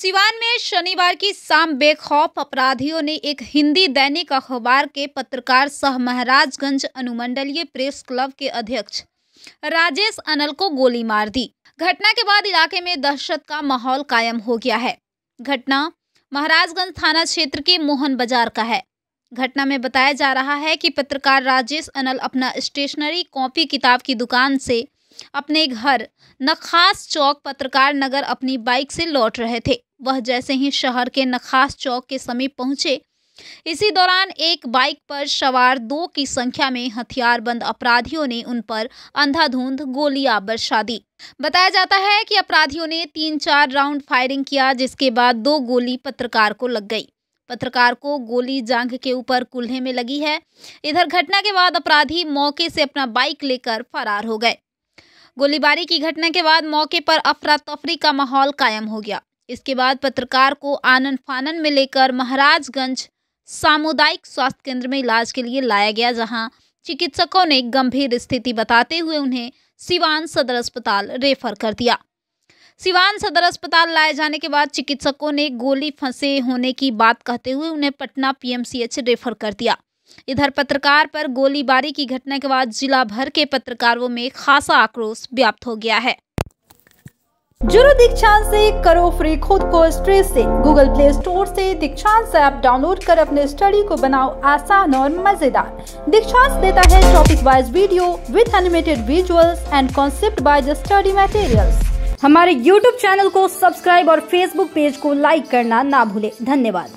सिवान में शनिवार की शाम बेखौफ अपराधियों ने एक हिंदी दैनिक अखबार के पत्रकार सह महाराजगंज अनुमंडलीय प्रेस क्लब के अध्यक्ष राजेश अनल को गोली मार दी घटना के बाद इलाके में दहशत का माहौल कायम हो गया है घटना महाराजगंज थाना क्षेत्र के मोहन बाजार का है घटना में बताया जा रहा है कि पत्रकार राजेश अनल अपना स्टेशनरी कॉपी किताब की दुकान से अपने घर नखास चौक पत्रकार नगर अपनी बाइक से लौट रहे थे वह जैसे ही शहर के नखास चौक के समीप पहुंचे इसी दौरान एक बाइक पर सवार दो की संख्या में हथियारबंद अपराधियों ने उन पर अंधाधुंध गोलियां बरसा दी बताया जाता है कि अपराधियों ने तीन चार राउंड फायरिंग किया जिसके बाद दो गोली पत्रकार को लग गई पत्रकार को गोली जांघ के ऊपर कुल्हे में लगी है इधर घटना के बाद अपराधी मौके से अपना बाइक लेकर फरार हो गए गोलीबारी की घटना के बाद मौके पर अफरा तफरी का माहौल कायम हो गया इसके बाद पत्रकार को आनंद फानन में लेकर महाराजगंज सामुदायिक स्वास्थ्य केंद्र में इलाज के लिए लाया गया जहां चिकित्सकों ने गंभीर स्थिति बताते हुए उन्हें सिवान सदर अस्पताल रेफर कर दिया सिवान सदर अस्पताल लाए जाने के बाद चिकित्सकों ने गोली फंसे होने की बात कहते हुए उन्हें पटना पीएमसीएच रेफर कर दिया इधर पत्रकार पर गोलीबारी की घटना के बाद जिला भर के पत्रकारों में खासा आक्रोश व्याप्त हो गया है जुड़ो दीक्षांत से करो फ्री खुद को स्ट्रेस से गूगल प्ले स्टोर से दीक्षांत ऐप डाउनलोड कर अपने स्टडी को बनाओ आसान और मजेदार दीक्षांत देता है topic wise video with animated visuals and concept wise study material हमारे YouTube चैनल को सब्सक्राइब और Facebook पेज को लाइक करना ना भूले धन्यवाद